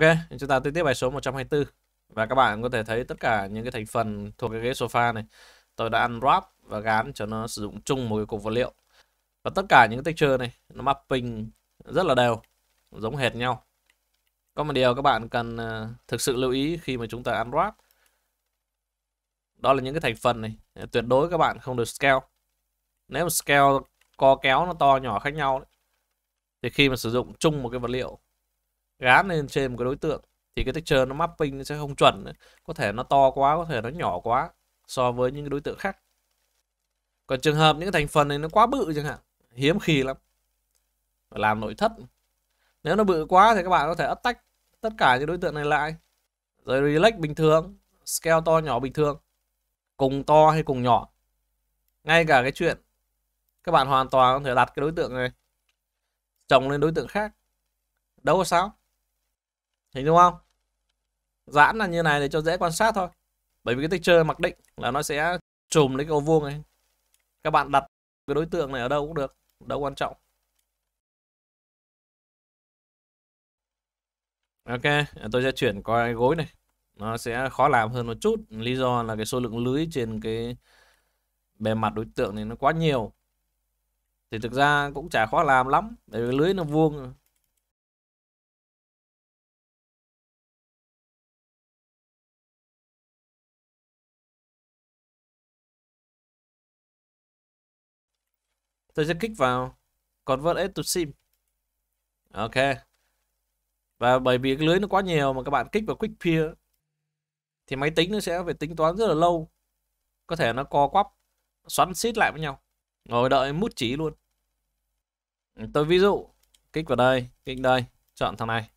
Ok, chúng ta tiếp tiếp bài số 124 Và các bạn có thể thấy tất cả những cái thành phần thuộc cái ghế sofa này Tôi đã unwrap và gán cho nó sử dụng chung một cái cục vật liệu Và tất cả những cái texture này nó mapping rất là đều Giống hệt nhau Có một điều các bạn cần ờ, thực sự lưu ý khi mà chúng ta unwrap, Đó là những cái thành phần này ờ, Tuyệt đối các bạn không được scale Nếu mà scale co kéo nó to nhỏ khác nhau Thì khi mà sử dụng chung một cái vật liệu gán lên trên một cái đối tượng thì cái texture nó mapping sẽ không chuẩn nữa. có thể nó to quá có thể nó nhỏ quá so với những cái đối tượng khác còn trường hợp những thành phần này nó quá bự chẳng hạn hiếm khi lắm làm nội thất nếu nó bự quá thì các bạn có thể ất tách tất cả những đối tượng này lại rồi relax bình thường scale to nhỏ bình thường cùng to hay cùng nhỏ ngay cả cái chuyện các bạn hoàn toàn có thể đặt cái đối tượng này chồng lên đối tượng khác đâu có sao Thấy đúng không? Giãn là như này để cho dễ quan sát thôi. Bởi vì cái texture mặc định là nó sẽ trùm lấy cái ô vuông này. Các bạn đặt cái đối tượng này ở đâu cũng được. Đâu quan trọng. Ok, tôi sẽ chuyển coi gối này. Nó sẽ khó làm hơn một chút. Lý do là cái số lượng lưới trên cái bề mặt đối tượng này nó quá nhiều. Thì thực ra cũng chả khó làm lắm. Bởi vì lưới nó vuông tôi sẽ kích vào convert it to sim ok và bởi vì cái lưới nó quá nhiều mà các bạn kích vào quick peer thì máy tính nó sẽ phải tính toán rất là lâu có thể nó co quắp xoắn xít lại với nhau ngồi đợi mút chỉ luôn tôi ví dụ kích vào đây kích đây chọn thằng này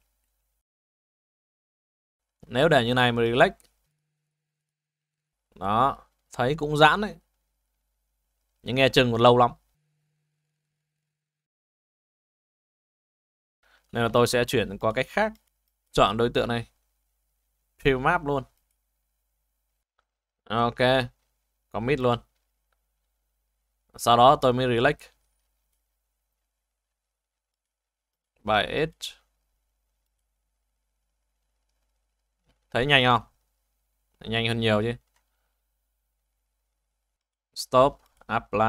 nếu để như này mà relax đó thấy cũng giãn đấy nhưng nghe chừng còn lâu lắm Nên là tôi sẽ chuyển qua cách khác. Chọn đối tượng này. Fill map luôn. Ok. Commit luôn. Sau đó tôi mới relax. By edge. Thấy nhanh không? Nhanh hơn nhiều chứ. Stop. Apply.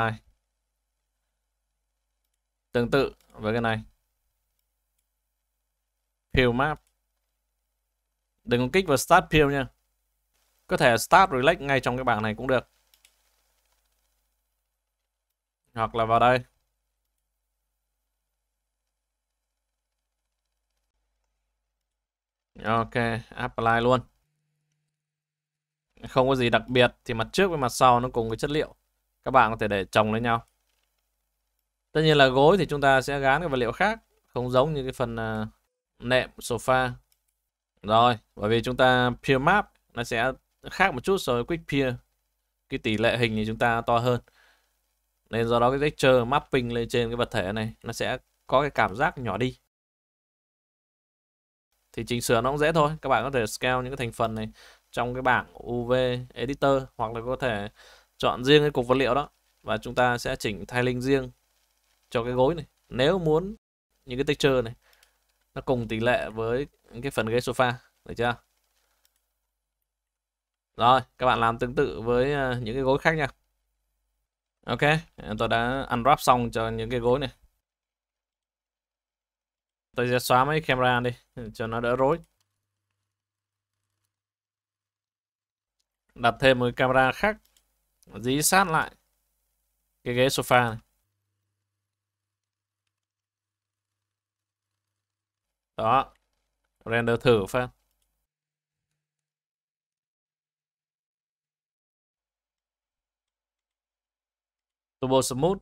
Tương tự với cái này. Peel Map. Đừng có kích vào Start Peel nha. Có thể Start Relax ngay trong cái bảng này cũng được. Hoặc là vào đây. Ok, apply luôn. Không có gì đặc biệt thì mặt trước với mặt sau nó cùng cái chất liệu. Các bạn có thể để chồng lên nhau. Tất nhiên là gối thì chúng ta sẽ gán cái vật liệu khác, không giống như cái phần uh, nệm sofa rồi bởi vì chúng ta peer map nó sẽ khác một chút so với quick peer cái tỷ lệ hình thì chúng ta to hơn nên do đó cái texture mapping lên trên cái vật thể này nó sẽ có cái cảm giác nhỏ đi thì chỉnh sửa nó cũng dễ thôi các bạn có thể scale những cái thành phần này trong cái bảng UV editor hoặc là có thể chọn riêng cái cục vật liệu đó và chúng ta sẽ chỉnh tiling riêng cho cái gối này nếu muốn những cái texture này nó cùng tỷ lệ với cái phần ghế sofa được chưa rồi các bạn làm tương tự với ờ, những cái gối khác nha ok tôi đã unwrap xong cho những cái gối này tôi sẽ xóa mấy camera đi cho nó đỡ rối đặt thêm một camera khác dí sát lại cái ghế sofa này Đó. Render thử phát. Turbo Smooth.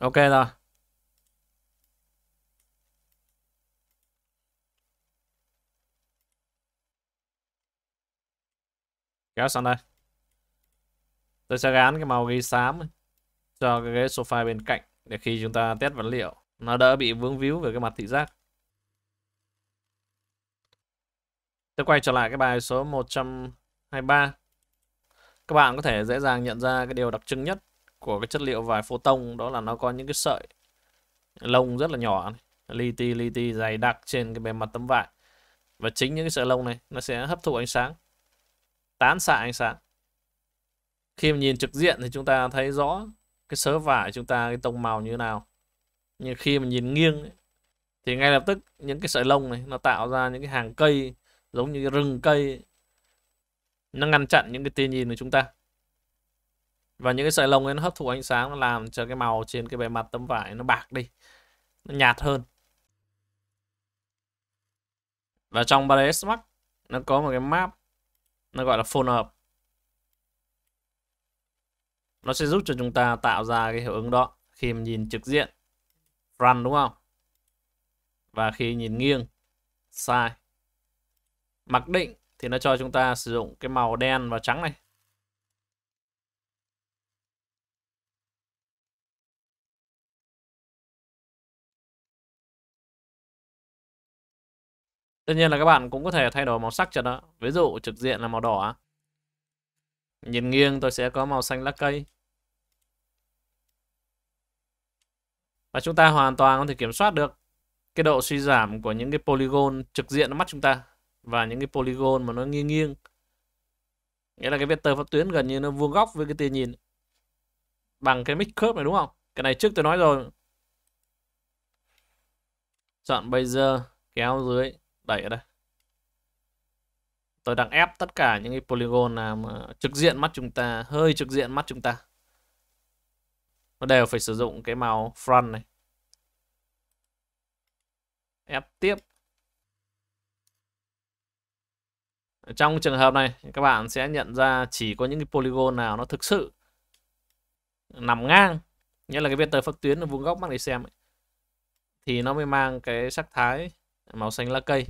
Ok rồi. Kéo sang đây tôi sẽ gán cái màu ghi xám cho cái ghế sofa bên cạnh để khi chúng ta test vật liệu nó đỡ bị vướng víu về cái mặt thị giác tôi quay trở lại cái bài số 123 các bạn có thể dễ dàng nhận ra cái điều đặc trưng nhất của cái chất liệu vải phô tông đó là nó có những cái sợi lông rất là nhỏ li ti li ti dày đặc trên cái bề mặt tấm vải và chính những cái sợi lông này nó sẽ hấp thụ ánh sáng tán xạ ánh sáng khi mà nhìn trực diện thì chúng ta thấy rõ cái sớ vải chúng ta cái tông màu như nào nhưng khi mà nhìn nghiêng ấy, thì ngay lập tức những cái sợi lông này nó tạo ra những cái hàng cây giống như rừng cây nó ngăn chặn những cái tia nhìn của chúng ta và những cái sợi lông ấy nó hấp thụ ánh sáng nó làm cho cái màu trên cái bề mặt tấm vải nó bạc đi nó nhạt hơn và trong 3ds Max nó có một cái map nó gọi là phôn hợp nó sẽ giúp cho chúng ta tạo ra cái hiệu ứng đó khi mà nhìn trực diện front đúng không và khi nhìn nghiêng side mặc định thì nó cho chúng ta sử dụng cái màu đen và trắng này Tất nhiên là các bạn cũng có thể thay đổi màu sắc cho nó. Ví dụ trực diện là màu đỏ nhìn nghiêng tôi sẽ có màu xanh lá cây và chúng ta hoàn toàn có thể kiểm soát được cái độ suy giảm của những cái polygon trực diện mắt chúng ta và những cái polygon mà nó nghiêng nghiêng nghĩa là cái vector pháp tuyến gần như nó vuông góc với cái tia nhìn bằng cái mix curve này đúng không cái này trước tôi nói rồi chọn bây giờ kéo dưới đẩy ở đây tôi đang ép tất cả những cái polygon nào mà trực diện mắt chúng ta hơi trực diện mắt chúng ta nó đều phải sử dụng cái màu front này ép tiếp trong trường hợp này các bạn sẽ nhận ra chỉ có những cái polygon nào nó thực sự nằm ngang nghĩa là cái vector phác tuyến ở vuông góc mắt để xem ấy, thì nó mới mang cái sắc thái màu xanh lá cây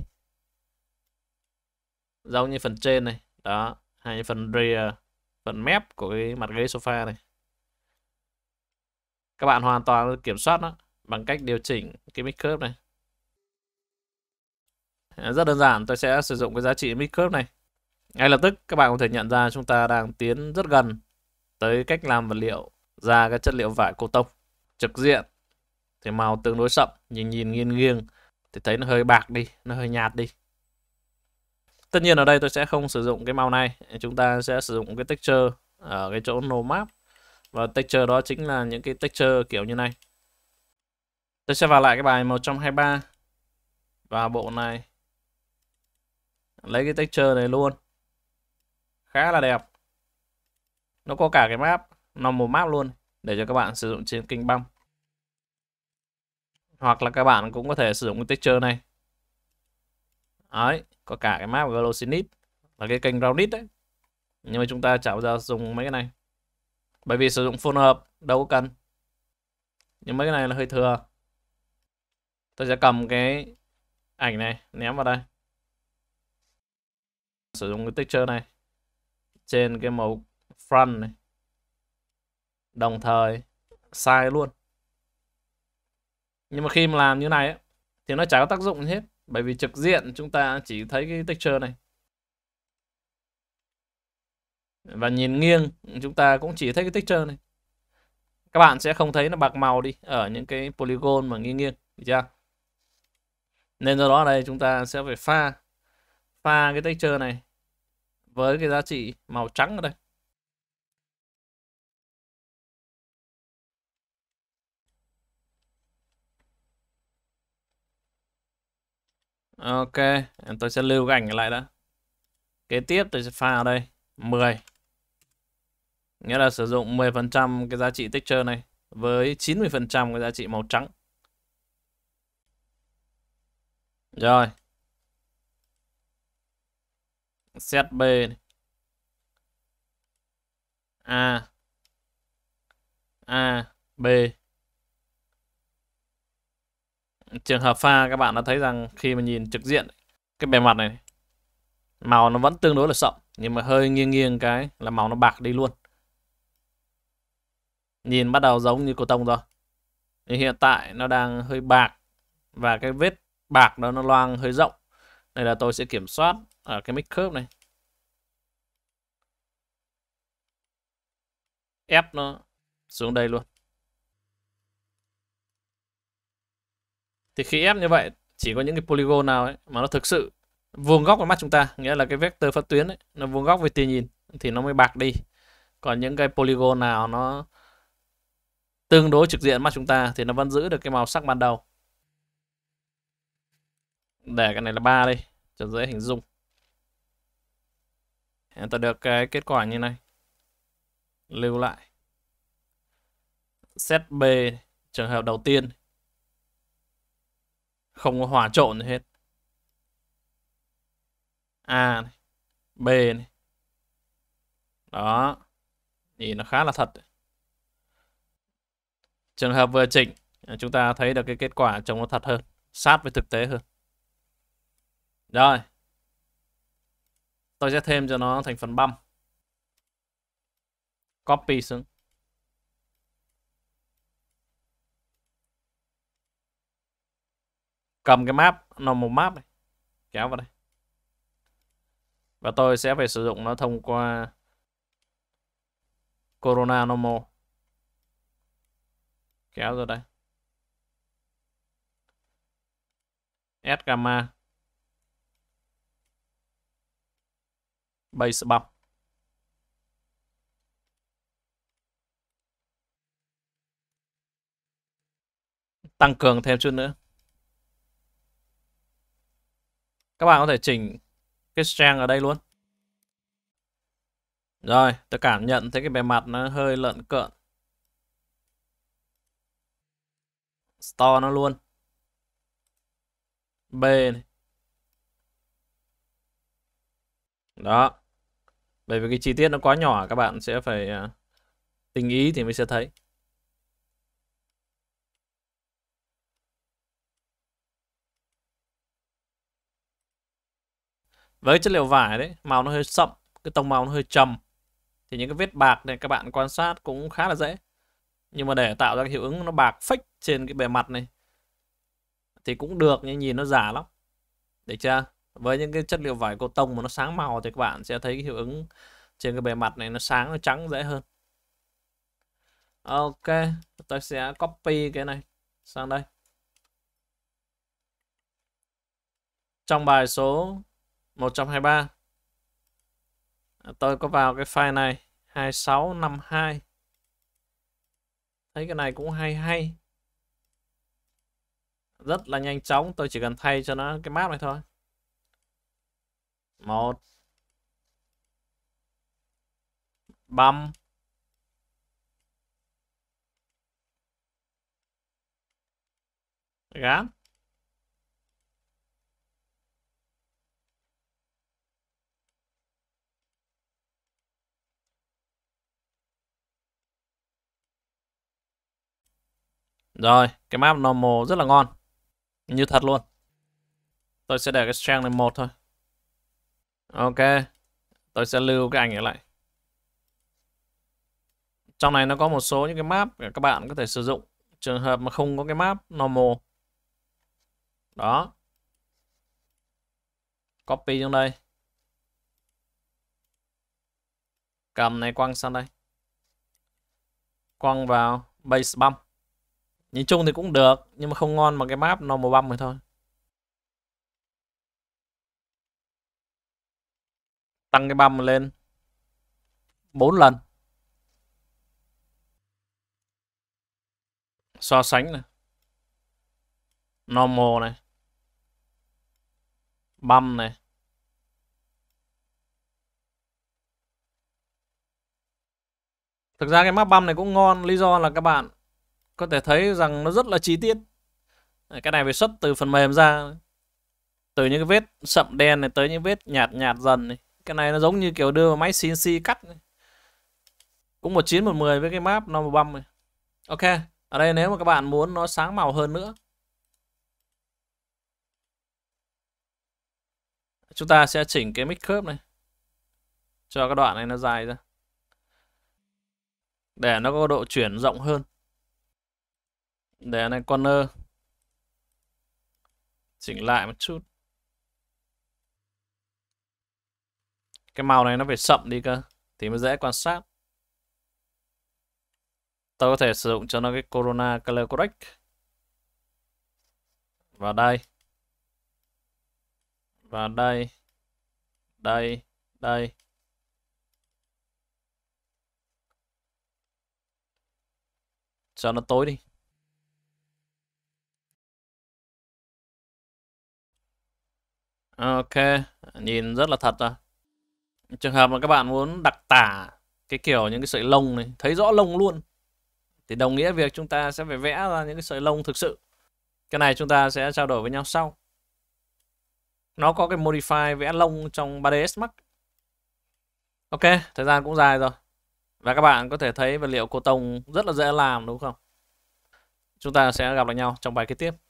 giống như phần trên này đó hay phần rear phần mép của cái mặt ghế sofa này các bạn hoàn toàn kiểm soát nó bằng cách điều chỉnh cái mid curve này rất đơn giản tôi sẽ sử dụng cái giá trị mid curve này ngay lập tức các bạn có thể nhận ra chúng ta đang tiến rất gần tới cách làm vật liệu ra cái chất liệu vải cô tông trực diện thì màu tương đối sậm nhìn nhìn nghiêng nghiêng thì thấy nó hơi bạc đi nó hơi nhạt đi tất nhiên ở đây tôi sẽ không sử dụng cái màu này chúng ta sẽ sử dụng cái texture ở cái chỗ no map và texture đó chính là những cái texture kiểu như này tôi sẽ vào lại cái bài 123 và bộ này lấy cái texture này luôn khá là đẹp nó có cả cái map nó một map luôn để cho các bạn sử dụng trên kênh băm hoặc là các bạn cũng có thể sử dụng cái texture này Đấy, có cả cái map Glosinit là cái kênh Roundit đấy. Nhưng mà chúng ta chả bao giờ dùng mấy cái này. Bởi vì sử dụng phun hợp đâu có cần. Nhưng mấy cái này là hơi thừa. Tôi sẽ cầm cái ảnh này ném vào đây. Sử dụng cái texture này trên cái màu front này. Đồng thời sai luôn. Nhưng mà khi mà làm như này ấy, thì nó chả có tác dụng gì hết. Bởi vì trực diện chúng ta chỉ thấy cái texture này. Và nhìn nghiêng chúng ta cũng chỉ thấy cái texture này. Các bạn sẽ không thấy nó bạc màu đi ở những cái polygon mà nghiêng nghiêng. Được chưa? Nên do đó đây chúng ta sẽ phải pha pha cái texture này với cái giá trị màu trắng ở đây. Ok, tôi sẽ lưu cái ảnh lại đã. Kế tiếp tôi sẽ pha ở đây 10. Nghĩa là sử dụng 10% cái giá trị texture này với 90% cái giá trị màu trắng. Rồi. Set B này. A A B trường hợp pha các bạn đã thấy rằng khi mà nhìn trực diện cái bề mặt này màu nó vẫn tương đối là sậm nhưng mà hơi nghiêng nghiêng cái là màu nó bạc đi luôn nhìn bắt đầu giống như cổ tông rồi nhưng hiện tại nó đang hơi bạc và cái vết bạc đó nó loang hơi rộng đây là tôi sẽ kiểm soát ở cái mic khớp này ép nó xuống đây luôn thì khi ép như vậy chỉ có những cái polygon nào ấy mà nó thực sự vuông góc với mắt chúng ta nghĩa là cái vector phát tuyến ấy, nó vuông góc với tia nhìn thì nó mới bạc đi còn những cái polygon nào nó tương đối trực diện mắt chúng ta thì nó vẫn giữ được cái màu sắc ban đầu để cái này là ba đi cho dễ hình dung ta được cái kết quả như này lưu lại set b trường hợp đầu tiên không có hòa trộn hết a này, b này. đó thì nó khá là thật trường hợp vừa chỉnh chúng ta thấy được cái kết quả trông nó thật hơn sát với thực tế hơn rồi tôi sẽ thêm cho nó thành phần băm copy xuống cầm cái map nó một map này kéo vào đây và tôi sẽ phải sử dụng nó thông qua Corona Normal kéo rồi đây S gamma base bọc tăng cường thêm chút nữa các bạn có thể chỉnh cái strength ở đây luôn rồi tôi cảm nhận thấy cái bề mặt nó hơi lợn cợn store nó luôn b này. đó bởi vì cái chi tiết nó quá nhỏ các bạn sẽ phải à, tình ý thì mới sẽ thấy với chất liệu vải đấy màu nó hơi sậm cái tông màu nó hơi trầm thì những cái vết bạc này các bạn quan sát cũng khá là dễ nhưng mà để tạo ra cái hiệu ứng nó bạc phách trên cái bề mặt này thì cũng được nhưng nhìn nó giả lắm để chưa với những cái chất liệu vải cô tông mà nó sáng màu thì các bạn sẽ thấy cái hiệu ứng trên cái bề mặt này nó sáng nó trắng dễ hơn ok tôi sẽ copy cái này sang đây trong bài số 123 à, tôi có vào cái file này 2652 thấy cái này cũng hay hay rất là nhanh chóng tôi chỉ cần thay cho nó cái map này thôi một băm gán Rồi, cái map normal rất là ngon. Như thật luôn. Tôi sẽ để cái strength này một thôi. Ok. Tôi sẽ lưu cái ảnh này lại. Trong này nó có một số những cái map các bạn có thể sử dụng. Trường hợp mà không có cái map normal. Đó. Copy trong đây. Cầm này quăng sang đây. Quăng vào base bump nhìn chung thì cũng được nhưng mà không ngon bằng cái map nó màu băm rồi thôi tăng cái băm lên 4 lần so sánh này normal này băm này thực ra cái map băm này cũng ngon lý do là các bạn có thể thấy rằng nó rất là chi tiết cái này phải xuất từ phần mềm ra từ những cái vết sậm đen này tới những vết nhạt nhạt dần này. cái này nó giống như kiểu đưa vào máy CNC cắt này. cũng một chín một mười với cái map nó một băm này. ok ở đây nếu mà các bạn muốn nó sáng màu hơn nữa chúng ta sẽ chỉnh cái mic curve này cho cái đoạn này nó dài ra để nó có độ chuyển rộng hơn đề này corner chỉnh ừ. lại một chút cái màu này nó phải sậm đi cơ thì mới dễ quan sát tôi có thể sử dụng cho nó cái corona color correct vào đây vào đây đây đây cho nó tối đi Ok, nhìn rất là thật à. Trường hợp mà các bạn muốn đặc tả cái kiểu những cái sợi lông này, thấy rõ lông luôn. Thì đồng nghĩa việc chúng ta sẽ phải vẽ ra những cái sợi lông thực sự. Cái này chúng ta sẽ trao đổi với nhau sau. Nó có cái modify vẽ lông trong 3ds Max. Ok, thời gian cũng dài rồi. Và các bạn có thể thấy vật liệu cô tông rất là dễ làm đúng không? Chúng ta sẽ gặp lại nhau trong bài kế tiếp.